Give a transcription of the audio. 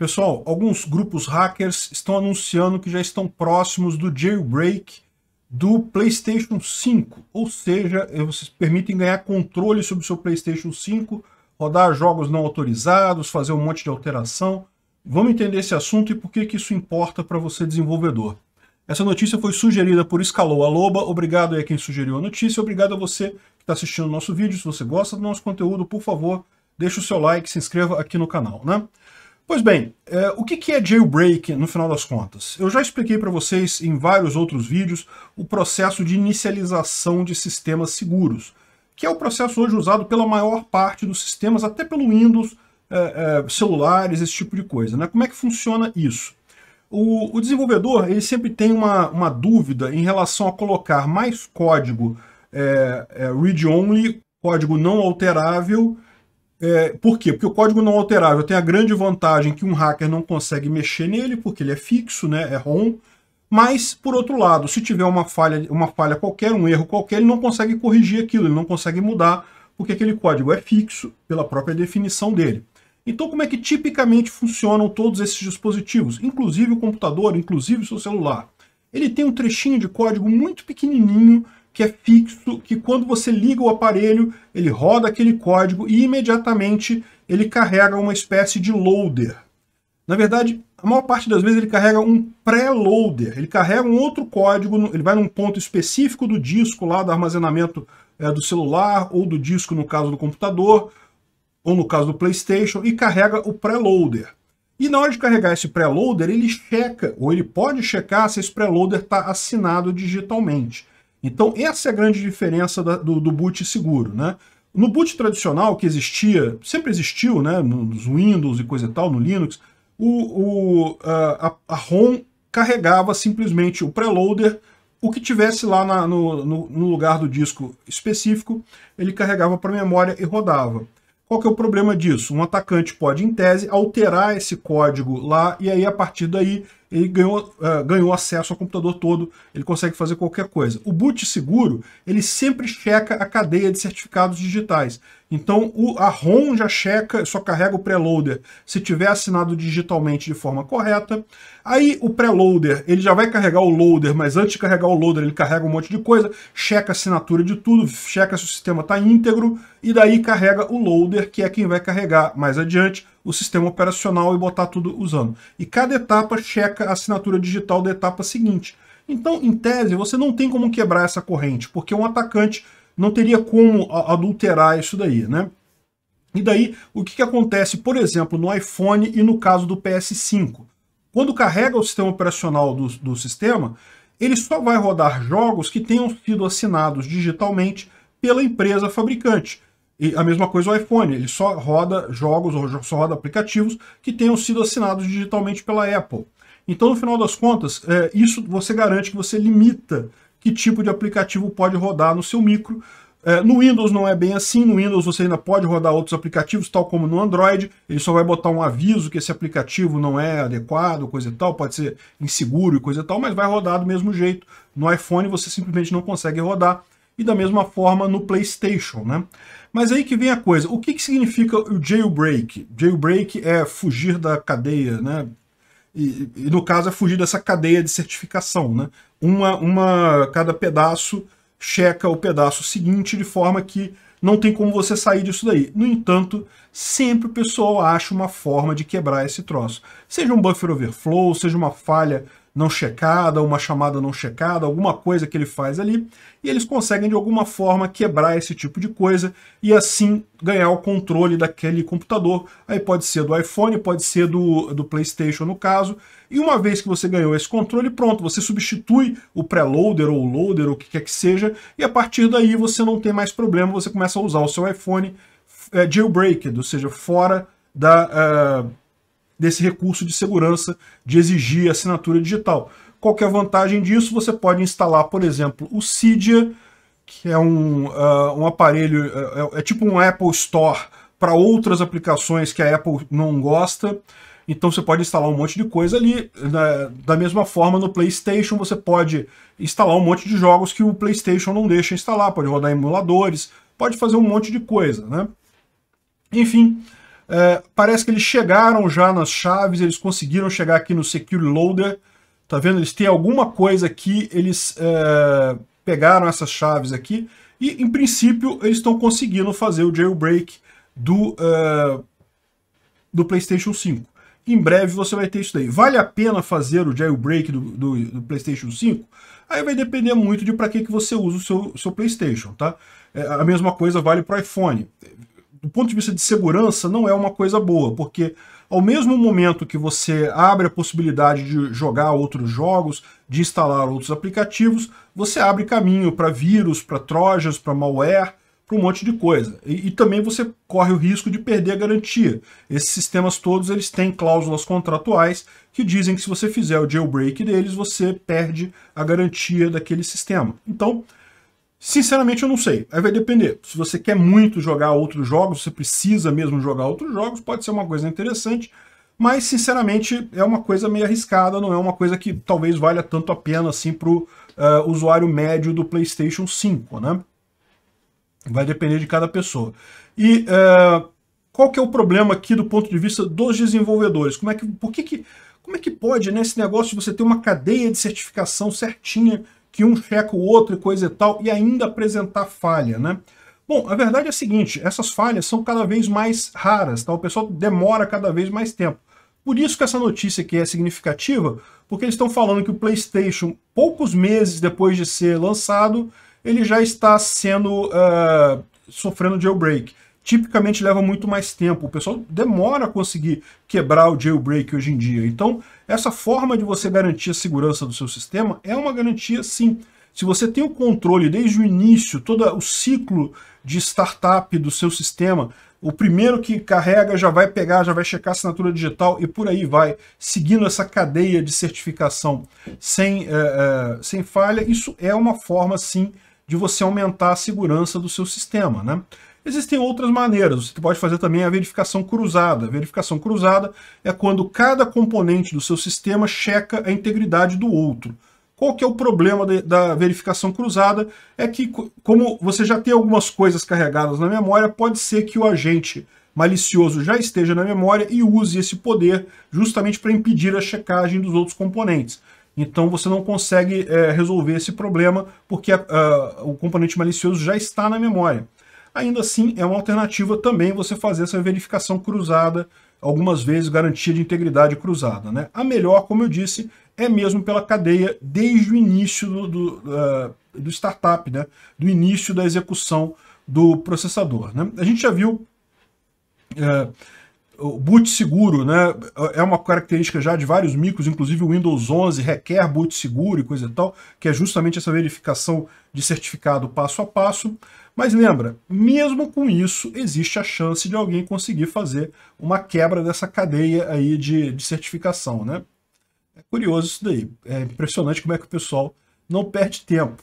Pessoal, alguns grupos hackers estão anunciando que já estão próximos do jailbreak do PlayStation 5, ou seja, eh, vocês permitem ganhar controle sobre o seu PlayStation 5, rodar jogos não autorizados, fazer um monte de alteração. Vamos entender esse assunto e por que, que isso importa para você desenvolvedor. Essa notícia foi sugerida por Escalou a Loba, obrigado a quem sugeriu a notícia, obrigado a você que está assistindo o nosso vídeo, se você gosta do nosso conteúdo, por favor, deixe o seu like, se inscreva aqui no canal, né? Pois bem, é, o que, que é jailbreak no final das contas? Eu já expliquei para vocês em vários outros vídeos o processo de inicialização de sistemas seguros, que é o processo hoje usado pela maior parte dos sistemas, até pelo Windows, é, é, celulares, esse tipo de coisa. Né? Como é que funciona isso? O, o desenvolvedor ele sempre tem uma, uma, dúvida em relação a colocar mais código read-only, código não alterável, é, por quê? Porque o código não é alterável tem a grande vantagem que um hacker não consegue mexer nele, porque ele é fixo, né, é ROM. Mas, por outro lado, se tiver uma falha, uma falha qualquer, um erro qualquer, ele não consegue corrigir aquilo, ele não consegue mudar, porque aquele código é fixo pela própria definição dele. Então, como é que tipicamente funcionam todos esses dispositivos, inclusive o computador, inclusive o seu celular? Ele tem um trechinho de código muito pequenininho que é fixo, que quando você liga o aparelho, ele roda aquele código e imediatamente ele carrega uma espécie de loader. Na verdade, a maior parte das vezes ele carrega um pré-loader, ele carrega um outro código, ele vai num ponto específico do disco lá, do armazenamento é, do celular, ou do disco no caso do computador, ou no caso do Playstation, e carrega o pré-loader. E na hora de carregar esse pré-loader, ele checa, ou ele pode checar se esse pré-loader está assinado digitalmente. Então, essa é a grande diferença da, do, do boot seguro, né? No boot tradicional que existia, sempre existiu, né, nos Windows e coisa e tal, no Linux, o, o a, a, ROM carregava simplesmente o preloader, o que tivesse lá na, no, no, no, lugar do disco específico, ele carregava para a memória e rodava. Qual que é o problema disso? Um atacante pode, em tese, alterar esse código lá e aí, a partir daí, ele ganhou, uh, ganhou acesso ao computador todo, ele consegue fazer qualquer coisa. O boot seguro, ele sempre checa a cadeia de certificados digitais. Então o, a ROM já checa, só carrega o preloader se tiver assinado digitalmente de forma correta. Aí o preloader, ele já vai carregar o loader, mas antes de carregar o loader ele carrega um monte de coisa, checa a assinatura de tudo, checa se o sistema está íntegro, e daí carrega o loader, que é quem vai carregar mais adiante o sistema operacional e botar tudo usando. E cada etapa checa a assinatura digital da etapa seguinte. Então, em tese, você não tem como quebrar essa corrente, porque um atacante não teria como adulterar isso daí, né? E daí, o que, que acontece, por exemplo, no iPhone e no caso do PS5? Quando carrega o sistema operacional do, do sistema, ele só vai rodar jogos que tenham sido assinados digitalmente pela empresa fabricante. E a mesma coisa o iPhone, ele só roda jogos ou só roda aplicativos que tenham sido assinados digitalmente pela Apple. Então, no final das contas, é, isso você garante que você limita que tipo de aplicativo pode rodar no seu micro. É, no Windows não é bem assim, no Windows você ainda pode rodar outros aplicativos, tal como no Android, ele só vai botar um aviso que esse aplicativo não é adequado, coisa e tal, pode ser inseguro e coisa e tal, mas vai rodar do mesmo jeito. No iPhone você simplesmente não consegue rodar, e da mesma forma no PlayStation, né? Mas aí que vem a coisa, o que, que significa o jailbreak? Jailbreak é fugir da cadeia, né? E, e, no caso é fugir dessa cadeia de certificação, né? Uma, uma, cada pedaço checa o pedaço seguinte de forma que não tem como você sair disso daí. No entanto, sempre o pessoal acha uma forma de quebrar esse troço. Seja um buffer overflow, seja uma falha não checada, uma chamada não checada, alguma coisa que ele faz ali, e eles conseguem de alguma forma quebrar esse tipo de coisa e assim ganhar o controle daquele computador. Aí pode ser do iPhone, pode ser do, do PlayStation no caso, e uma vez que você ganhou esse controle, pronto, você substitui o preloader ou o loader ou o que quer que seja, e a partir daí você não tem mais problema, você começa a usar o seu iPhone é, jailbreaked, ou seja, fora da. Uh, desse recurso de segurança de exigir assinatura digital. Qual é a vantagem disso? Você pode instalar, por exemplo, o Cydia, que é um, uh, um aparelho, uh, é, é tipo um Apple Store para outras aplicações que a Apple não gosta. Então você pode instalar um monte de coisa ali. Né? Da, mesma forma, no PlayStation você pode instalar um monte de jogos que o PlayStation não deixa instalar, pode rodar emuladores, pode fazer um monte de coisa, né? Enfim, é, parece que eles chegaram já nas chaves, eles conseguiram chegar aqui no Secure Loader. Tá vendo? Eles têm alguma coisa aqui, eles é, pegaram essas chaves aqui e, em princípio, eles estão conseguindo fazer o jailbreak do, uh, do PlayStation 5. Em breve você vai ter isso daí. Vale a pena fazer o jailbreak do, do, do PlayStation 5? Aí vai depender muito de para que, que você usa o seu, seu PlayStation, tá? É, a mesma coisa vale para o iPhone do ponto de vista de segurança, não é uma coisa boa, porque ao mesmo momento que você abre a possibilidade de jogar outros jogos, de instalar outros aplicativos, você abre caminho para vírus, para trojas, para malware, para um monte de coisa. E, e, também você corre o risco de perder a garantia. Esses sistemas todos eles têm cláusulas contratuais que dizem que se você fizer o jailbreak deles, você perde a garantia daquele sistema. Então, Sinceramente, eu não sei. Aí vai depender. Se você quer muito jogar outros jogos, você precisa mesmo jogar outros jogos, pode ser uma coisa interessante, mas, sinceramente, é uma coisa meio arriscada, não é uma coisa que talvez valha tanto a pena assim para o uh, eh, usuário médio do PlayStation 5, né? Vai depender de cada pessoa. E uh, qual que é o problema aqui do ponto de vista dos desenvolvedores? Como é que, por que, que, como é que pode, nesse né, negócio, você ter uma cadeia de certificação certinha que um checa o outro e coisa e tal, e ainda apresentar falha, né? Bom, a verdade é a seguinte, essas falhas são cada vez mais raras, tá? O pessoal demora cada vez mais tempo. Por isso que essa notícia aqui é significativa, porque eles estão falando que o PlayStation, poucos meses depois de ser lançado, ele já está sendo uh, sofrendo jailbreak tipicamente leva muito mais tempo. O pessoal demora a conseguir quebrar o jailbreak hoje em dia. Então, essa forma de você garantir a segurança do seu sistema é uma garantia sim. Se você tem o controle desde o início, todo o ciclo de startup do seu sistema, o primeiro que carrega já vai pegar, já vai checar a assinatura digital e por aí vai, seguindo essa cadeia de certificação sem, é, é, sem falha, isso é uma forma sim de você aumentar a segurança do seu sistema. Né? Existem outras maneiras. Você pode fazer também a verificação cruzada. A verificação cruzada é quando cada componente do seu sistema checa a integridade do outro. Qual que é o problema de, da verificação cruzada? É que, como você já tem algumas coisas carregadas na memória, pode ser que o agente malicioso já esteja na memória e use esse poder justamente para impedir a checagem dos outros componentes. Então você não consegue é, resolver esse problema porque ah, o componente malicioso já está na memória ainda assim é uma alternativa também você fazer essa verificação cruzada, algumas vezes garantia de integridade cruzada. Né? A melhor, como eu disse, é mesmo pela cadeia desde o início do, do, uh, do startup, né? do início da execução do processador. Né? A gente já viu eh, o boot seguro, né? É uma característica já de vários micros, inclusive o Windows 11 requer boot seguro e coisa e tal, que é justamente essa verificação de certificado passo a passo. Mas lembra, mesmo com isso, existe a chance de alguém conseguir fazer uma quebra dessa cadeia aí de, de certificação, né? É curioso isso daí. É impressionante como é que o pessoal não perde tempo.